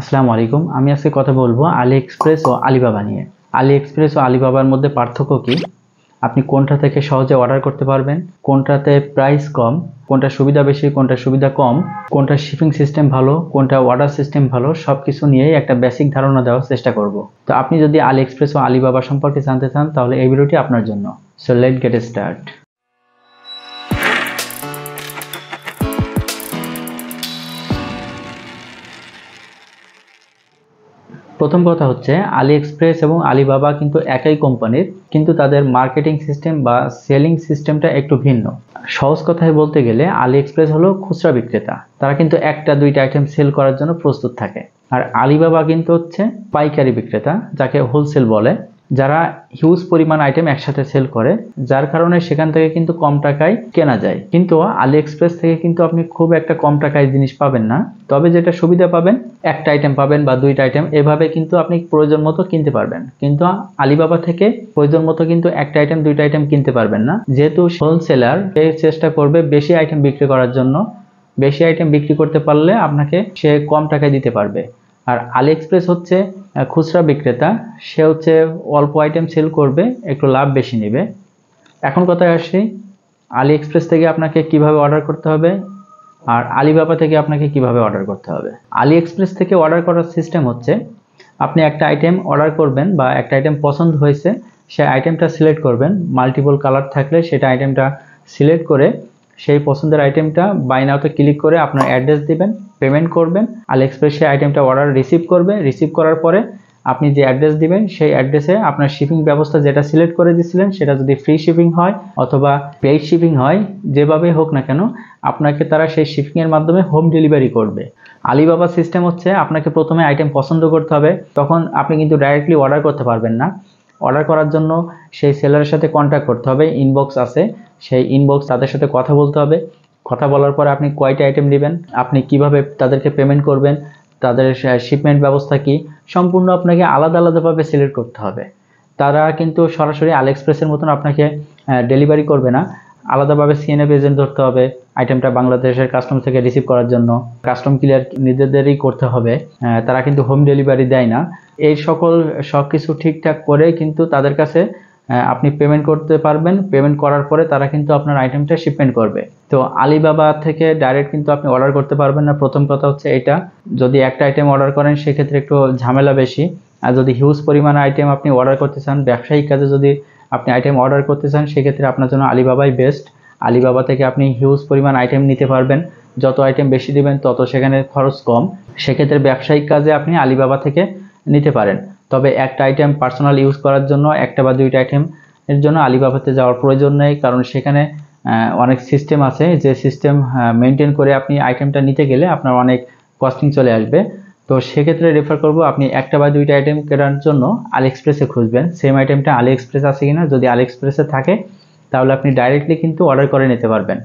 আসসালামু আলাইকুম আমি আজকে কথা বলবো আলি এক্সপ্রেস ও আলিবাবা নিয়ে আলি এক্সপ্রেস ও আলিবাবার মধ্যে পার্থক্য কি আপনি কোনটা থেকে সহজে অর্ডার করতে পারবেন কোনটাতে প্রাইস কম কোনটা সুবিধা বেশি কোনটা সুবিধা কম কোনটা শিপিং সিস্টেম ভালো কোনটা অর্ডার সিস্টেম ভালো সব কিছু নিয়েই একটা বেসিক ধারণা দেওয়ার চেষ্টা করব তো আপনি যদি আলি এক্সপ্রেস ও আলিবাবা সম্পর্কে জানতে চান তাহলে এই ভিডিওটি আপনার জন্য সো লেট গেট স্টার্ট প্রথম কথা হচ্ছে আলি এক্সপ্রেস এবং আলিবাবা কিন্তু একই কোম্পানির কিন্তু তাদের মার্কেটিং সিস্টেম বা সেলিং সিস্টেমটা একটু ভিন্ন সহজ কথায় বলতে গেলে আলি এক্সপ্রেস হলো খুচরা বিক্রেতা তারা কিন্তু একটা দুইটা আইটেম সেল করার জন্য প্রস্তুত থাকে আর আলিবাবা কিন্তু হচ্ছে পাইকারি বিক্রেতা যাকে হোলসেল বলে যারা হিউজ পরিমাণ আইটেম একসাথে সেল করে যার কারণে সেখান থেকে কিন্তু কম টাকায় কেনা যায় কিন্তু আলি এক্সপ্রেস থেকে কিন্তু আপনি খুব একটা কম টাকায় জিনিস পাবেন না তবে যেটা সুবিধা পাবেন একটা আইটেম পাবেন বা দুইটা আইটেম এভাবে কিন্তু আপনি প্রয়োজন মতো কিনতে পারবেন কিন্তু আলিবাবা থেকে প্রয়োজন মতো কিন্তু একটা আইটেম দুইটা আইটেম কিনতে পারবেন না যেহেতু হোলসেলার সে চেষ্টা করবে বেশি আইটেম বিক্রি করার জন্য বেশি আইটেম বিক্রি করতে পারলে আপনাকে সে কম টাকায় দিতে পারবে আর আলি এক্সপ্রেস হচ্ছে খুচরা বিক্রেতা সে হচ্ছে অল্প আইটেম সেল করবে একটু লাভ বেশি নেবে এখন কথায় আসি আলি এক্সপ্রেস থেকে আপনাকে কিভাবে অর্ডার করতে হবে আর আলিবাবা থেকে আপনাকে কিভাবে অর্ডার করতে হবে আলি এক্সপ্রেস থেকে অর্ডার করার সিস্টেম হচ্ছে আপনি একটা আইটেম অর্ডার করবেন বা একটা আইটেম পছন্দ হয়েছে সে আইটেমটা সিলেক্ট করবেন মাল্টিপল কালার থাকলে সেটা আইটেমটা সিলেক্ট করে সেই পছন্দের আইটেমটা বাইনাওতে ক্লিক করে আপনার অ্যাড্রেস দেবেন পেমেন্ট করবেন আলিএক্সপ্রেস সেই আইটেমটা অর্ডার রিসিভ করবে রিসিভ করার পরে আপনি যে অ্যাড্রেস দিবেন সেই অ্যাড্রেসে আপনার শিপিং ব্যবস্থা যেটা সিলেক্ট করে দিয়েছিলেন সেটা যদি ফ্রি শিপিং হয় অথবা পেইড শিপিং হয় যেভাবেই হোক না কেন আপনাকে তারা সেই শিপিংয়ের মাধ্যমে হোম ডেলিভারি করবে আলিবাবা সিস্টেম হচ্ছে আপনাকে প্রথমে আইটেম পছন্দ করতে হবে তখন আপনি কিন্তু ডাইরেক্টলি অর্ডার করতে পারবেন না অর্ডার করার জন্য সেই সেলারের সাথে কন্ট্যাক্ট করতে হবে ইনবক্স আছে সেই ইনবক্স তাদের সাথে কথা বলতে হবে কথা বলার পরে আপনি কয়টা আইটেম নেবেন আপনি কিভাবে তাদেরকে পেমেন্ট করবেন তাদের শিপমেন্ট ব্যবস্থা কি সম্পূর্ণ আপনাকে আলাদা আলাদাভাবে সিলেক্ট করতে হবে তারা কিন্তু সরাসরি আলেক্সপ্রেসের মতন আপনাকে ডেলিভারি করবে না আলাদাভাবে সিএনএফ এজেন্ট ধরতে হবে আইটেমটা বাংলাদেশের কাস্টম থেকে রিসিভ করার জন্য কাস্টম ক্লিয়ার নিজেদেরই করতে হবে তারা কিন্তু হোম ডেলিভারি দেয় না এই সকল সব কিছু ঠিকঠাক করে কিন্তু তাদের কাছে আপনি পেমেন্ট করতে পারবেন পেমেন্ট করার পরে তারা কিন্তু আপনার আইটেমটা শিপমেন্ট করবে তো আলিবাবা থেকে ডাইরেক্ট কিন্তু আপনি অর্ডার করতে পারবেন না প্রথম কথা হচ্ছে এটা যদি একটা আইটেম অর্ডার করেন সেক্ষেত্রে একটু ঝামেলা বেশি আর যদি হিউজ পরিমাণ আইটেম আপনি অর্ডার করতে চান ব্যবসায়িক কাজে যদি আপনি আইটেম অর্ডার করতে চান সেক্ষেত্রে আপনার জন্য আলিবাবাই বেস্ট আলিবাবা থেকে আপনি হিউজ পরিমাণ আইটেম নিতে পারবেন যত আইটেম বেশি দেবেন তত সেখানে খরচ কম সেক্ষেত্রে ব্যবসায়িক কাজে আপনি আলিবাবা থেকে নিতে পারেন তবে একটা আইটেম পার্সোনাল ইউজ করার জন্য একটা বা দুইটা আইটেম এর জন্য আলিবাবাতে যাওয়ার প্রয়োজন নেই কারণ সেখানে অনেক সিস্টেম আছে যে সিস্টেম মেনটেন করে আপনি আইটেমটা নিতে গেলে আপনার অনেক কস্টিং চলে আসবে তো সেক্ষেত্রে রেফার করব আপনি একটা বা দুইটা আইটেম কেনার জন্য আলিএক্সপ্রেসে খুঁজবেন সেম আইটেমটা আলিএক্সপ্রেস আছে কিনা যদি আলিএক্সপ্রেসে থাকে তাহলে আপনি ডাইরেক্টলি কিন্তু অর্ডার করে নিতে পারবেন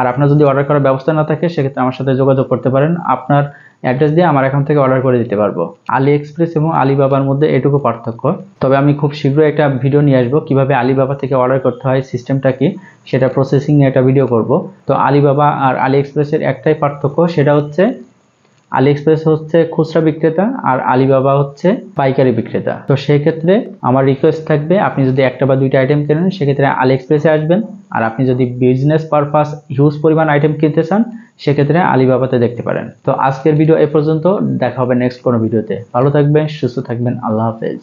আর আপনার যদি অর্ডার করার ব্যবস্থা না থাকে সেক্ষেত্রে আমার সাথে যোগাযোগ করতে পারেন আপনার অ্যাড্রেস দিয়ে আমার এখান থেকে অর্ডার করে দিতে পারবো আলি এক্সপ্রেস এবং আলিবাবার মধ্যে এটুকু পার্থক্য তবে আমি খুব শীঘ্রই একটা ভিডিও নিয়ে আসবো কীভাবে আলিবাবা থেকে অর্ডার করতে হয় সিস্টেমটা কি সেটা প্রসেসিং একটা ভিডিও করব তো আলিবাবা আর আলি এক্সপ্রেসের একটাই পার্থক্য সেটা হচ্ছে আলি এক্সপ্রেস হচ্ছে খুচরা বিক্রেতা আর আলিবাবা হচ্ছে পাইকারি বিক্রেতা তো সেক্ষেত্রে আমার রিকোয়েস্ট থাকবে আপনি যদি একটা বা দুইটা আইটেম কেনেন সেক্ষেত্রে আলি এক্সপ্রেসে আসবেন আর আপনি যদি বিজনেস পারপাস হিউজ পরিমাণ আইটেম কিনতে চান সেক্ষেত্রে আলিবাবাতে দেখতে পারেন তো আজকের ভিডিও এ পর্যন্ত দেখা হবে নেক্সট কোনো ভিডিওতে ভালো থাকবেন সুস্থ থাকবেন আল্লাহ হাফেজ